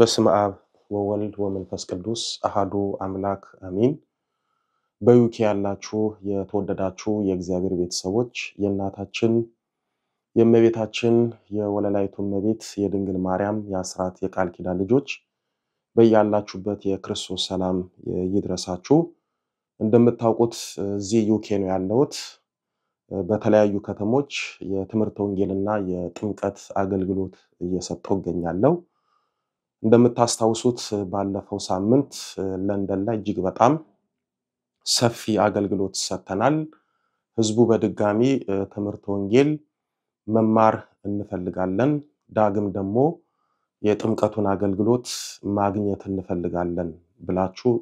በስም አብ ወወልድ ወመንፈስ ቅዱስ አሃዱ አምላክ አሚን። በዩኬ ያላችሁ የተወደዳችሁ የእግዚአብሔር ቤተሰቦች የእናታችን የእመቤታችን የወለላይቱ እመቤት የድንግል ማርያም የአስራት የቃል ኪዳን ልጆች በያላችሁበት የክርስቶስ ሰላም ይድረሳችሁ። እንደምታውቁት እዚህ ዩኬ ነው ያለሁት። በተለያዩ ከተሞች የትምህርት ወንጌልና የጥምቀት አገልግሎት እየሰጠው እገኛለሁ። እንደምታስታውሱት ባለፈው ሳምንት ለንደን ላይ እጅግ በጣም ሰፊ አገልግሎት ሰጥተናል። ህዝቡ በድጋሚ ትምህርት ወንጌል መማር እንፈልጋለን። ዳግም ደግሞ የጥምቀቱን አገልግሎት ማግኘት እንፈልጋለን ብላችሁ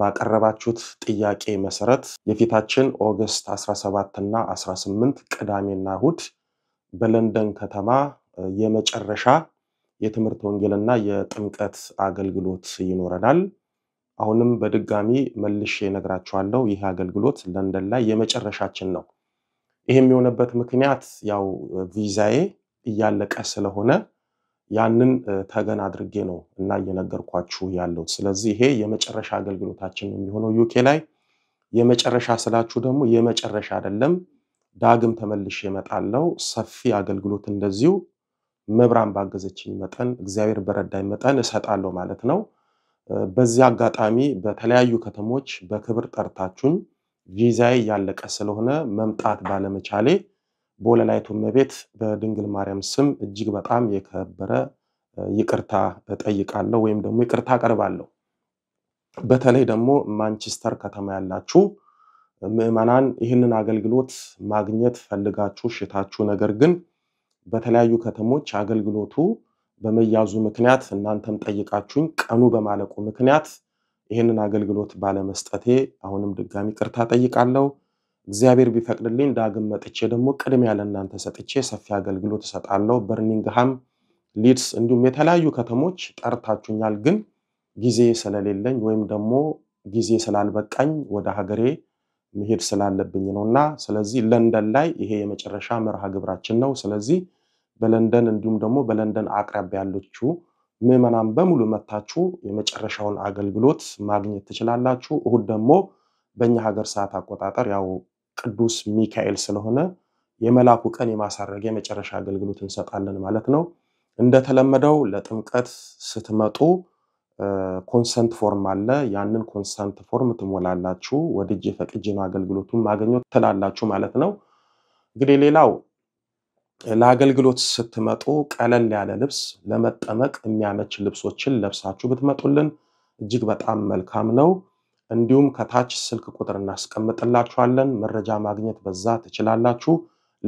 ባቀረባችሁት ጥያቄ መሰረት የፊታችን ኦገስት 17 እና 18 ቅዳሜና እሁድ በለንደን ከተማ የመጨረሻ የትምህርት ወንጌልና የጥምቀት አገልግሎት ይኖረናል። አሁንም በድጋሚ መልሼ እነግራችኋለሁ። ይህ አገልግሎት ለንደን ላይ የመጨረሻችን ነው። ይህም የሆነበት ምክንያት ያው ቪዛዬ እያለቀ ስለሆነ ያንን ተገን አድርጌ ነው እና እየነገርኳችሁ ያለሁት። ስለዚህ ይሄ የመጨረሻ አገልግሎታችን የሚሆነው ዩኬ ላይ የመጨረሻ ስላችሁ ደግሞ የመጨረሻ አይደለም። ዳግም ተመልሼ እመጣለሁ። ሰፊ አገልግሎት እንደዚሁ መብራን ባገዘችኝ መጠን እግዚአብሔር በረዳኝ መጠን እሰጣለሁ ማለት ነው። በዚህ አጋጣሚ በተለያዩ ከተሞች በክብር ጠርታችሁኝ ቪዛዬ እያለቀ ስለሆነ መምጣት ባለመቻሌ በወለላይቱ እመቤት በድንግል ማርያም ስም እጅግ በጣም የከበረ ይቅርታ እጠይቃለሁ ወይም ደግሞ ይቅርታ አቀርባለሁ። በተለይ ደግሞ ማንቸስተር ከተማ ያላችሁ ምዕመናን ይህንን አገልግሎት ማግኘት ፈልጋችሁ ሽታችሁ ነገር ግን በተለያዩ ከተሞች አገልግሎቱ በመያዙ ምክንያት እናንተም ጠይቃችሁኝ ቀኑ በማለቁ ምክንያት ይህንን አገልግሎት ባለመስጠቴ አሁንም ድጋሚ ቅርታ ጠይቃለሁ። እግዚአብሔር ቢፈቅድልኝ ዳግም መጥቼ ደግሞ ቅድሚያ ለእናንተ ሰጥቼ ሰፊ አገልግሎት እሰጣለሁ። በርሚንግሃም፣ ሊድስ እንዲሁም የተለያዩ ከተሞች ጠርታችሁኛል። ግን ጊዜ ስለሌለኝ ወይም ደግሞ ጊዜ ስላልበቃኝ ወደ ሀገሬ መሄድ ስላለብኝ ነው እና ስለዚህ ለንደን ላይ ይሄ የመጨረሻ መርሃ ግብራችን ነው። ስለዚህ በለንደን እንዲሁም ደግሞ በለንደን አቅራቢያ ያለችው ምዕመናን በሙሉ መታችሁ የመጨረሻውን አገልግሎት ማግኘት ትችላላችሁ። እሁድ ደግሞ በእኛ ሀገር ሰዓት አቆጣጠር ያው ቅዱስ ሚካኤል ስለሆነ የመላኩ ቀን የማሳረግ የመጨረሻ አገልግሎት እንሰጣለን ማለት ነው። እንደተለመደው ለጥምቀት ስትመጡ ኮንሰንት ፎርም አለ። ያንን ኮንሰንት ፎርም ትሞላላችሁ። ወድጄ ፈቅጄ ነው አገልግሎቱን ማገኘት ትላላችሁ ማለት ነው። እንግዲህ ሌላው ለአገልግሎት ስትመጡ ቀለል ያለ ልብስ፣ ለመጠመቅ የሚያመች ልብሶችን ለብሳችሁ ብትመጡልን እጅግ በጣም መልካም ነው። እንዲሁም ከታች ስልክ ቁጥር እናስቀምጥላችኋለን። መረጃ ማግኘት በዛ ትችላላችሁ።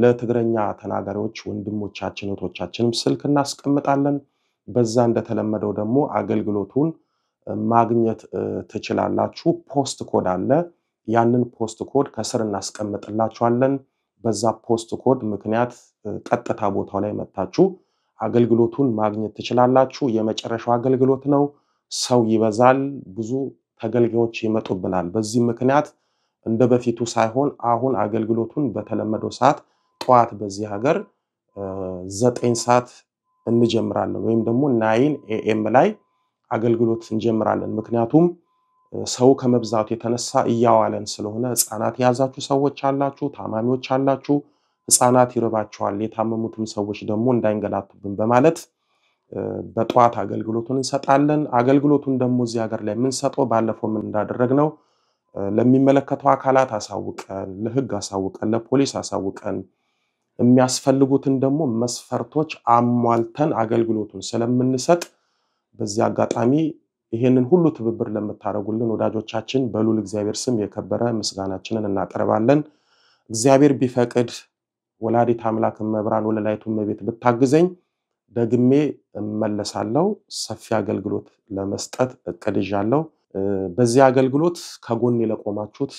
ለትግረኛ ተናጋሪዎች ወንድሞቻችን እህቶቻችንም ስልክ እናስቀምጣለን። በዛ እንደተለመደው ደግሞ አገልግሎቱን ማግኘት ትችላላችሁ። ፖስት ኮድ አለ። ያንን ፖስት ኮድ ከስር እናስቀምጥላችኋለን። በዛ ፖስት ኮድ ምክንያት ቀጥታ ቦታው ላይ መታችሁ አገልግሎቱን ማግኘት ትችላላችሁ። የመጨረሻው አገልግሎት ነው። ሰው ይበዛል፣ ብዙ ተገልጋዮች ይመጡብናል። በዚህ ምክንያት እንደ በፊቱ ሳይሆን አሁን አገልግሎቱን በተለመደው ሰዓት ጠዋት በዚህ ሀገር ዘጠኝ ሰዓት እንጀምራለን ወይም ደግሞ ናይን ኤኤም ላይ አገልግሎት እንጀምራለን። ምክንያቱም ሰው ከመብዛቱ የተነሳ እያዋለን ስለሆነ ህፃናት የያዛችሁ ሰዎች አላችሁ፣ ታማሚዎች አላችሁ፣ ህፃናት ይርባቸዋል የታመሙትም ሰዎች ደግሞ እንዳይንገላቱብን በማለት በጠዋት አገልግሎቱን እንሰጣለን። አገልግሎቱን ደግሞ እዚህ ሀገር ላይ የምንሰጠው ባለፈው ምን ነው ለሚመለከተው አካላት አሳውቀን፣ ለህግ አሳውቀን፣ ለፖሊስ አሳውቀን የሚያስፈልጉትን ደግሞ መስፈርቶች አሟልተን አገልግሎቱን ስለምንሰጥ በዚህ አጋጣሚ ይሄንን ሁሉ ትብብር ለምታደርጉልን ወዳጆቻችን በሉል እግዚአብሔር ስም የከበረ ምስጋናችንን እናቀርባለን። እግዚአብሔር ቢፈቅድ ወላዲት አምላክ መብራን ወለላይቱ መቤት ብታግዘኝ ደግሜ እመለሳለሁ። ሰፊ አገልግሎት ለመስጠት እቅድ ይዣለሁ። በዚህ አገልግሎት ከጎን ለቆማችሁት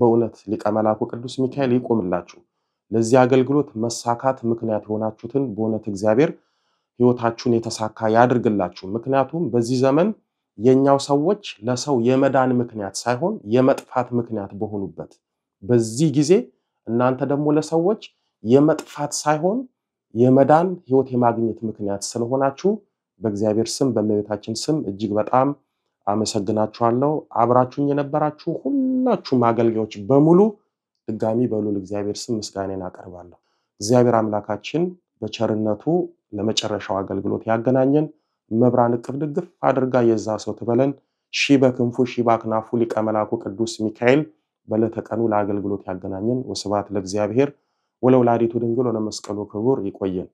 በእውነት ሊቀ መላኩ ቅዱስ ሚካኤል ይቆምላችሁ። ለዚህ አገልግሎት መሳካት ምክንያት የሆናችሁትን በእውነት እግዚአብሔር ህይወታችሁን የተሳካ ያድርግላችሁ። ምክንያቱም በዚህ ዘመን የእኛው ሰዎች ለሰው የመዳን ምክንያት ሳይሆን የመጥፋት ምክንያት በሆኑበት በዚህ ጊዜ እናንተ ደግሞ ለሰዎች የመጥፋት ሳይሆን የመዳን ህይወት የማግኘት ምክንያት ስለሆናችሁ በእግዚአብሔር ስም በእመቤታችን ስም እጅግ በጣም አመሰግናችኋለሁ። አብራችሁኝ የነበራችሁ ሁላችሁም አገልጋዮች በሙሉ ድጋሚ በሉል እግዚአብሔር ስም ምስጋኔን አቀርባለሁ። እግዚአብሔር አምላካችን በቸርነቱ ለመጨረሻው አገልግሎት ያገናኘን መብራን እቅፍ ድግፍ አድርጋ የዛ ሰው ትበለን። ሺህ በክንፉ ሺ በአክናፉ ሊቀ መላኩ ቅዱስ ሚካኤል በለተቀኑ ለአገልግሎት ያገናኘን። ወስብሐት ለእግዚአብሔር ወለወላዲቱ ድንግል ወለመስቀሉ ክቡር። ይቆየን።